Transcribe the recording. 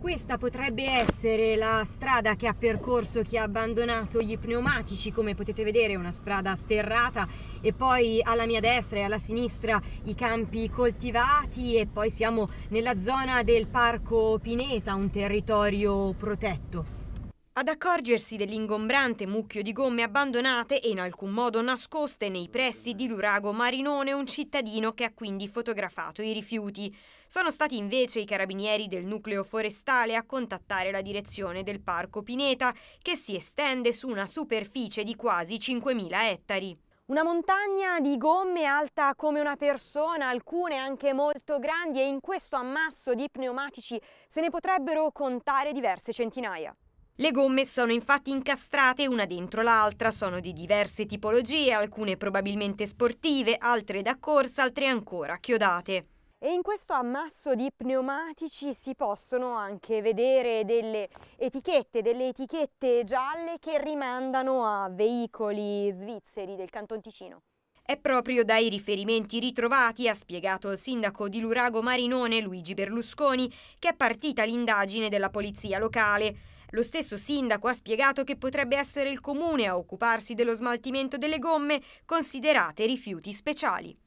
Questa potrebbe essere la strada che ha percorso chi ha abbandonato gli pneumatici, come potete vedere è una strada sterrata e poi alla mia destra e alla sinistra i campi coltivati e poi siamo nella zona del Parco Pineta, un territorio protetto. Ad accorgersi dell'ingombrante mucchio di gomme abbandonate e in alcun modo nascoste nei pressi di Lurago Marinone un cittadino che ha quindi fotografato i rifiuti. Sono stati invece i carabinieri del nucleo forestale a contattare la direzione del parco Pineta che si estende su una superficie di quasi 5.000 ettari. Una montagna di gomme alta come una persona, alcune anche molto grandi e in questo ammasso di pneumatici se ne potrebbero contare diverse centinaia. Le gomme sono infatti incastrate una dentro l'altra, sono di diverse tipologie, alcune probabilmente sportive, altre da corsa, altre ancora chiodate. E in questo ammasso di pneumatici si possono anche vedere delle etichette, delle etichette gialle che rimandano a veicoli svizzeri del Canton Ticino. È proprio dai riferimenti ritrovati, ha spiegato il sindaco di Lurago Marinone Luigi Berlusconi, che è partita l'indagine della polizia locale. Lo stesso sindaco ha spiegato che potrebbe essere il comune a occuparsi dello smaltimento delle gomme considerate rifiuti speciali.